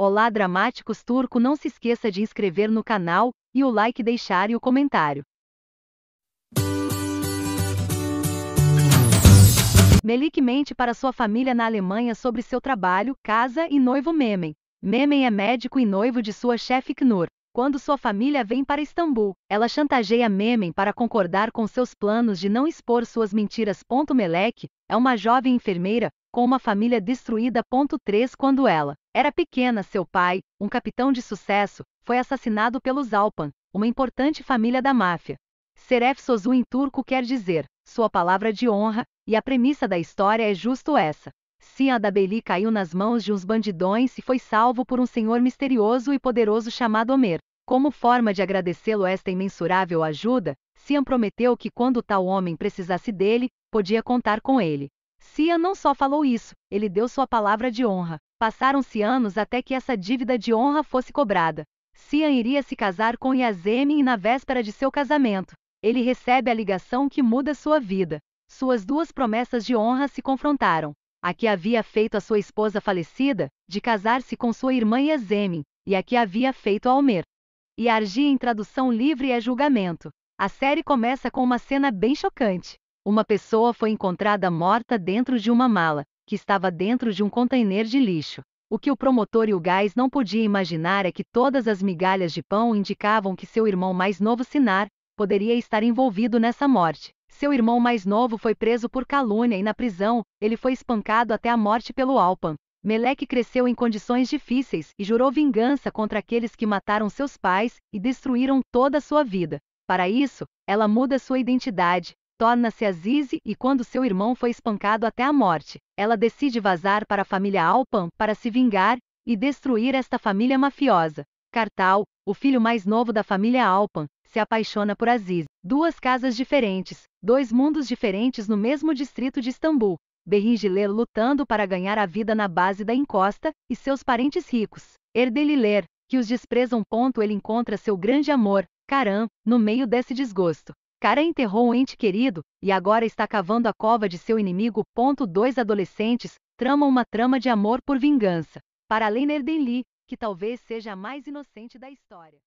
Olá Dramáticos Turco não se esqueça de inscrever no canal, e o like deixar e o comentário. Melik mente para sua família na Alemanha sobre seu trabalho, casa e noivo Memen. Memen é médico e noivo de sua chefe Knur. Quando sua família vem para Istambul, ela chantageia Memem para concordar com seus planos de não expor suas mentiras. Melek é uma jovem enfermeira, com uma família destruída. 3 Quando ela era pequena, seu pai, um capitão de sucesso, foi assassinado pelos Alpan, uma importante família da máfia. Seref Sozu em turco quer dizer, sua palavra de honra, e a premissa da história é justo essa. Sim, Adabeli caiu nas mãos de uns bandidões e foi salvo por um senhor misterioso e poderoso chamado Homer. Como forma de agradecê-lo esta imensurável ajuda, Sian prometeu que quando tal homem precisasse dele, podia contar com ele. Sian não só falou isso, ele deu sua palavra de honra. Passaram-se anos até que essa dívida de honra fosse cobrada. Sian iria se casar com Yazemi e na véspera de seu casamento, ele recebe a ligação que muda sua vida. Suas duas promessas de honra se confrontaram. A que havia feito a sua esposa falecida, de casar-se com sua irmã Yazemin, e a que havia feito a Almer. E Argi em tradução livre é julgamento. A série começa com uma cena bem chocante. Uma pessoa foi encontrada morta dentro de uma mala, que estava dentro de um container de lixo. O que o promotor e o gás não podiam imaginar é que todas as migalhas de pão indicavam que seu irmão mais novo Sinar poderia estar envolvido nessa morte. Seu irmão mais novo foi preso por calúnia e na prisão, ele foi espancado até a morte pelo Alpan, Meleque cresceu em condições difíceis e jurou vingança contra aqueles que mataram seus pais e destruíram toda a sua vida. Para isso, ela muda sua identidade, torna-se Azize e quando seu irmão foi espancado até a morte, ela decide vazar para a família Alpan para se vingar e destruir esta família mafiosa. Cartal, o filho mais novo da família Alpan, se apaixona por Aziz. Duas casas diferentes, dois mundos diferentes no mesmo distrito de Istambul. Berringiler lutando para ganhar a vida na base da encosta, e seus parentes ricos, Erdeliler, que os desprezam. Ponto ele encontra seu grande amor, Caram, no meio desse desgosto. Karan enterrou um ente querido, e agora está cavando a cova de seu inimigo. Ponto dois adolescentes tramam uma trama de amor por vingança. Para além Nerdenli, que talvez seja a mais inocente da história.